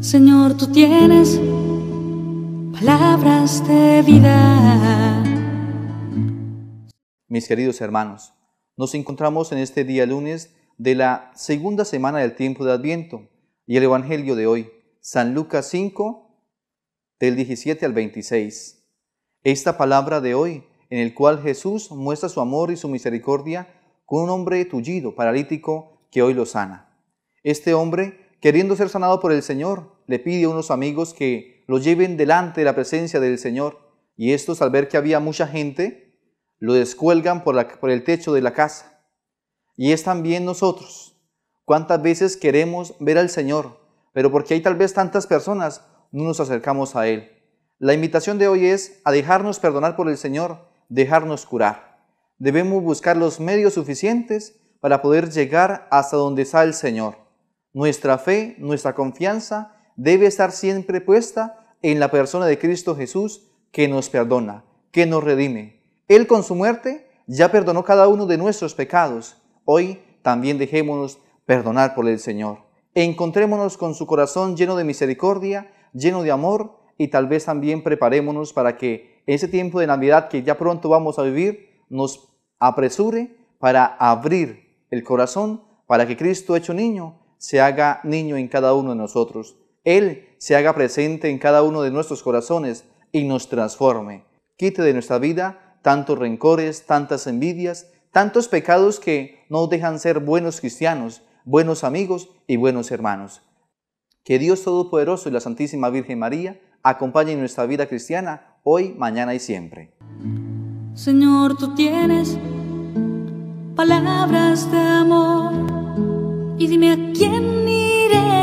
Señor, tú tienes palabras de vida. Mis queridos hermanos, nos encontramos en este día lunes de la segunda semana del tiempo de Adviento y el Evangelio de hoy, San Lucas 5, del 17 al 26. Esta palabra de hoy, en el cual Jesús muestra su amor y su misericordia con un hombre tullido, paralítico, que hoy lo sana. Este hombre queriendo ser sanado por el Señor, le pide a unos amigos que lo lleven delante de la presencia del Señor. Y estos, al ver que había mucha gente, lo descuelgan por, por el techo de la casa. Y es también nosotros. ¿Cuántas veces queremos ver al Señor? Pero porque hay tal vez tantas personas, no nos acercamos a Él. La invitación de hoy es a dejarnos perdonar por el Señor, dejarnos curar. Debemos buscar los medios suficientes para poder llegar hasta donde está el Señor. Nuestra fe, nuestra confianza debe estar siempre puesta en la persona de Cristo Jesús que nos perdona, que nos redime. Él con su muerte ya perdonó cada uno de nuestros pecados. Hoy también dejémonos perdonar por el Señor. Encontrémonos con su corazón lleno de misericordia, lleno de amor y tal vez también preparémonos para que ese tiempo de Navidad que ya pronto vamos a vivir nos apresure para abrir el corazón para que Cristo hecho niño se haga niño en cada uno de nosotros. Él se haga presente en cada uno de nuestros corazones y nos transforme. Quite de nuestra vida tantos rencores, tantas envidias, tantos pecados que no dejan ser buenos cristianos, buenos amigos y buenos hermanos. Que Dios Todopoderoso y la Santísima Virgen María acompañen nuestra vida cristiana hoy, mañana y siempre. Señor, tú tienes palabras de amor y dime a quién mire